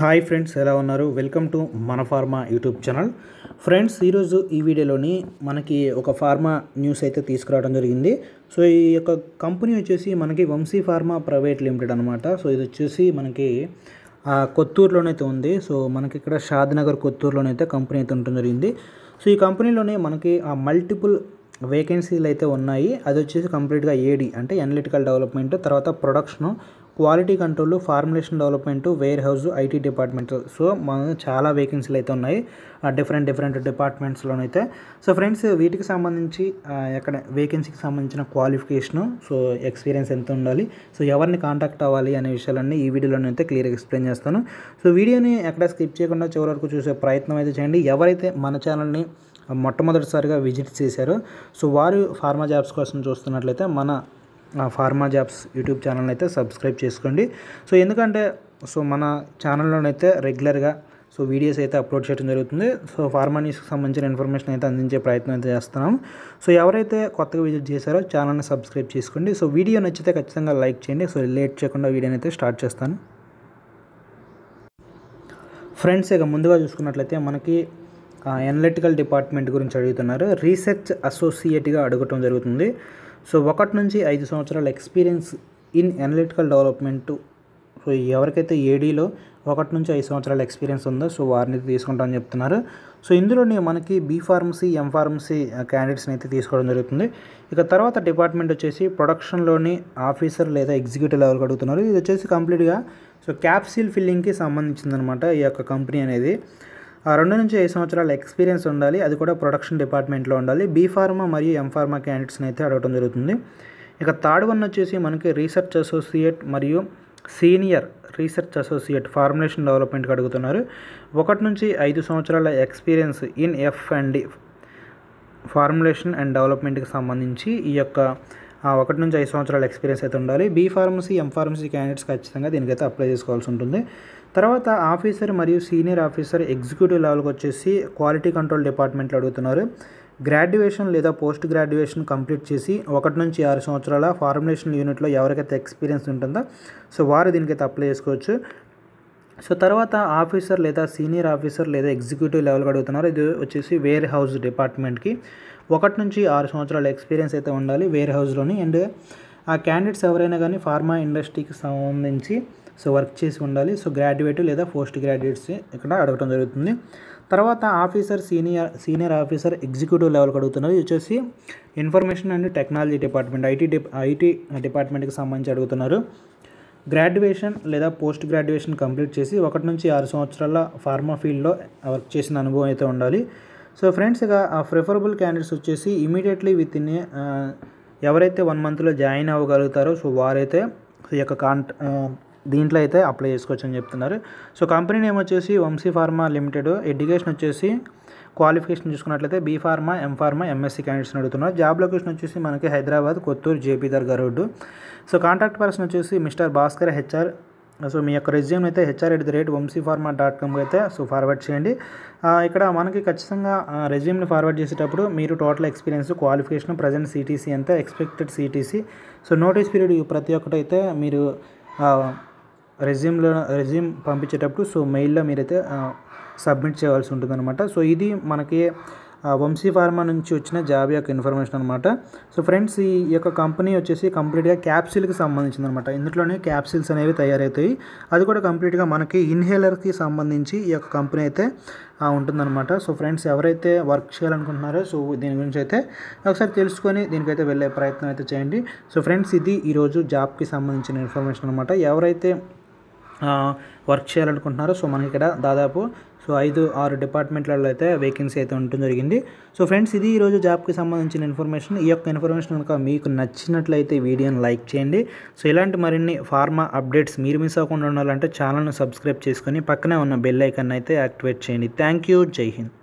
hi friends ఎలా ఉన్నారు welcome to మన ఫార్మా యూట్యూబ్ ఛానల్ ఫ్రెండ్స్ ఈరోజు ఈ వీడియోలోని మనకి ఒక ఫార్మా న్యూస్ అయితే తీసుకురావడం జరిగింది సో ఈ యొక్క కంపెనీ వచ్చేసి మనకి వంశీ ఫార్మా ప్రైవేట్ లిమిటెడ్ అనమాట సో ఇది వచ్చేసి మనకి కొత్తూరులోనైతే ఉంది సో మనకి ఇక్కడ షాద్నగర్ కొత్తూరులోనైతే కంపెనీ అయితే ఉండటం జరిగింది సో ఈ కంపెనీలోనే మనకి ఆ మల్టిపుల్ వేకెన్సీలు అయితే ఉన్నాయి అది వచ్చేసి కంప్లీట్గా ఏడి అంటే అనలిటికల్ డెవలప్మెంట్ తర్వాత production quality control formulation development warehouse IT department so మన చాలా వేకెన్సీలు అయితే ఉన్నాయి డిఫరెంట్ డిఫరెంట్ డిపార్ట్మెంట్స్లోనైతే సో ఫ్రెండ్స్ వీటికి సంబంధించి ఎక్కడ వేకెన్సీకి సంబంధించిన క్వాలిఫికేషను సో ఎక్స్పీరియన్స్ ఎంత ఉండాలి సో ఎవరిని కాంటాక్ట్ అవ్వాలి అనే విషయాలన్నీ ఈ వీడియోలోనే అయితే క్లియర్గా ఎక్స్ప్లెయిన్ చేస్తాను సో వీడియోని ఎక్కడ స్కిప్ చేయకుండా చివరి వరకు చూసే ప్రయత్నం అయితే చేయండి ఎవరైతే మన ఛానల్ని మొట్టమొదటిసారిగా విజిట్ చేశారు సో వారు ఫార్మా జాబ్స్ కోసం చూస్తున్నట్లయితే మన ఫార్మా జాబ్స్ యూట్యూబ్ ఛానల్ని అయితే సబ్స్క్రైబ్ చేసుకోండి సో ఎందుకంటే సో మన ఛానల్లోనైతే రెగ్యులర్గా సో వీడియోస్ అయితే అప్లోడ్ చేయడం జరుగుతుంది సో ఫార్మా న్యూస్కి సంబంధించిన ఇన్ఫర్మేషన్ అయితే అందించే ప్రయత్నం అయితే చేస్తున్నాం సో ఎవరైతే కొత్తగా విజిట్ చేశారో ఛానల్ని సబ్స్క్రైబ్ చేసుకోండి సో వీడియో నచ్చితే ఖచ్చితంగా లైక్ చేయండి సో లేట్ చేయకుండా వీడియోని అయితే స్టార్ట్ చేస్తాను ఫ్రెండ్స్ ఇక ముందుగా చూసుకున్నట్లయితే మనకి ఎనలిటికల్ డిపార్ట్మెంట్ గురించి అడుగుతున్నారు రీసెర్చ్ అసోసియేట్గా అడగటం జరుగుతుంది సో ఒకటి నుంచి ఐదు సంవత్సరాల experience in analytical development so ఎవరికైతే ఏడీలో ఒకటి నుంచి ఐదు సంవత్సరాల ఎక్స్పీరియన్స్ ఉందో సో వారిని తీసుకుంటామని చెప్తున్నారు సో ఇందులోనే మనకి బీ ఫార్మసీ ఎం ఫార్మసీ క్యాండిడేట్స్ని అయితే తీసుకోవడం జరుగుతుంది ఇక తర్వాత డిపార్ట్మెంట్ వచ్చేసి ప్రొడక్షన్లోని ఆఫీసర్ లేదా ఎగ్జిక్యూటివ్ లెవెల్కి అడుగుతున్నారు ఇది వచ్చేసి కంప్లీట్గా సో క్యాప్సిల్ ఫిల్లింగ్కి సంబంధించిందనమాట ఈ యొక్క కంపెనీ అనేది ఆ రెండు నుంచి ఐదు సంవత్సరాల ఎక్స్పీరియన్స్ ఉండాలి అది కూడా ప్రొడక్షన్ డిపార్ట్మెంట్లో ఉండాలి బీ ఫార్మా మరియు ఎం ఫార్మా క్యాండిడేట్స్ని అయితే అడగడం జరుగుతుంది ఇక థర్డ్ వన్ వచ్చేసి మనకి రీసెర్చ్ అసోసియేట్ మరియు సీనియర్ రీసెర్చ్ అసోసియేట్ ఫార్ములేషన్ డెవలప్మెంట్కి అడుగుతున్నారు ఒకటి నుంచి ఐదు సంవత్సరాల experience in F and formulation and డెవలప్మెంట్కి సంబంధించి ఈ యొక్క ఒకటి నుంచి ఐదు సంవత్సరాల ఎక్స్పీరియన్స్ అయితే ఉండాలి B pharmacy M pharmacy candidates ఖచ్చితంగా దీనికైతే అప్లై చేసుకోవాల్సి ఉంటుంది తర్వాత ఆఫీసర్ మరియు సీనియర్ ఆఫీసర్ ఎగ్జిక్యూటివ్ లెవెల్కి వచ్చేసి క్వాలిటీ కంట్రోల్ డిపార్ట్మెంట్లో అడుగుతున్నారు గ్రాడ్యుయేషన్ లేదా పోస్ట్ గ్రాడ్యుయేషన్ కంప్లీట్ చేసి ఒకటి నుంచి ఆరు సంవత్సరాల ఫార్ములేషన్ యూనిట్లో ఎవరికైతే ఎక్స్పీరియన్స్ ఉంటుందో సో వారు దీనికైతే అప్లై చేసుకోవచ్చు సో తర్వాత ఆఫీసర్ లేదా సీనియర్ ఆఫీసర్ లేదా ఎగ్జిక్యూటివ్ లెవెల్కి అడుగుతున్నారు ఇది వచ్చేసి వేర్ హౌస్ డిపార్ట్మెంట్కి ఒకటి నుంచి ఆరు సంవత్సరాల ఎక్స్పీరియన్స్ అయితే ఉండాలి వేర్ హౌస్లోని అండ్ ఆ క్యాండిడేట్స్ ఎవరైనా కానీ ఫార్మా ఇండస్ట్రీకి సంబంధించి సో వర్క్ చేసి ఉండాలి సో గ్రాడ్యుయేట్ లేదా పోస్ట్ గ్రాడ్యుయేట్స్ ఇక్కడ అడగడం జరుగుతుంది తర్వాత officer senior senior officer executive లెవెల్కి అడుగుతున్నారు ఇది వచ్చేసి information and technology department IT డిప్ ఐటీ డిపార్ట్మెంట్కి సంబంధించి అడుగుతున్నారు గ్రాడ్యుయేషన్ లేదా పోస్ట్ గ్రాడ్యుయేషన్ కంప్లీట్ చేసి ఒకటి నుంచి ఆరు సంవత్సరాల ఫార్మా ఫీల్డ్లో వర్క్ చేసిన అనుభవం అయితే ఉండాలి సో ఫ్రెండ్స్ ఇక ఆ ప్రిఫరబుల్ క్యాండిడేట్స్ వచ్చేసి ఇమీడియట్లీ విత్ ఇన్ ఎవరైతే వన్ మంత్లో జాయిన్ అవ్వగలుగుతారో సో వారైతే ఈ యొక్క కాంట దీంట్లో అయితే అప్లై చేసుకోవచ్చు అని చెప్తున్నారు సో కంపెనీ నేమ్ వచ్చేసి వంశీ ఫార్మా లిమిటెడ్ ఎడ్యుకేషన్ వచ్చేసి క్వాలిఫికేషన్ చూసుకున్నట్లయితే B pharma M pharma MSc క్యాండిడేట్స్ని అడుగుతున్నారు జాబ్ లొకేషన్ వచ్చేసి మనకి Hyderabad Kothur JP Dargah road so contact person వచ్చేసి మిస్టర్ భాస్కర్ హెచ్ఆర్ సో మీ యొక్క రెజ్యూమ్ అయితే HR at the rate Vamshi pharma dot కామ్కి అయితే సో ఫార్వర్డ్ చేయండి ఇక్కడ మనకి ఖచ్చితంగా రెజ్యూమ్ని ఫార్వర్డ్ చేసేటప్పుడు మీరు total experience qualification present CTC అంతా expected CTC so notice period ప్రతి ఒక్కటైతే మీరు రెజ్యూమ్లో రెజ్యూమ్ పంపించేటప్పుడు సో మెయిల్లో మీరైతే సబ్మిట్ చేయాల్సి ఉంటుందన్నమాట సో ఇది మనకి వంశీ ఫార్మా నుంచి వచ్చిన జాబ్ యొక్క ఇన్ఫర్మేషన్ అనమాట సో ఫ్రెండ్స్ ఈ యొక్క కంపెనీ వచ్చేసి కంప్లీట్గా క్యాప్సిల్కి సంబంధించింది అనమాట ఇందులోనే క్యాప్సిల్స్ అనేవి తయారవుతాయి అది కూడా కంప్లీట్గా మనకి ఇన్హేలర్కి సంబంధించి ఈ యొక్క కంపెనీ అయితే ఉంటుందన్నమాట సో ఫ్రెండ్స్ ఎవరైతే వర్క్ చేయాలనుకుంటున్నారో సో దీని గురించి అయితే ఒకసారి తెలుసుకొని దీనికైతే వెళ్ళే ప్రయత్నం అయితే చేయండి సో ఫ్రెండ్స్ ఇది ఈరోజు జాబ్కి సంబంధించిన ఇన్ఫర్మేషన్ అనమాట ఎవరైతే వర్క్ చేయాలనుకుంటున్నారు సో మనకి ఇక్కడ దాదాపు సో ఐదు ఆరు డిపార్ట్మెంట్లలో అయితే వేకెన్సీ అయితే ఉండటం జరిగింది సో ఫ్రెండ్స్ ఇది ఈరోజు జాబ్కి సంబంధించిన ఇన్ఫర్మేషన్ ఈ యొక్క ఇన్ఫర్మేషన్ కనుక మీకు నచ్చినట్లయితే వీడియోని లైక్ చేయండి సో ఇలాంటి మరిన్ని ఫార్మా అప్డేట్స్ మీరు మిస్ అవ్వకుండా ఉండాలంటే ఛానల్ను సబ్స్క్రైబ్ చేసుకొని పక్కనే ఉన్న బెల్ ఐకన్ అయితే యాక్టివేట్ చేయండి థ్యాంక్ యూ జై హింద్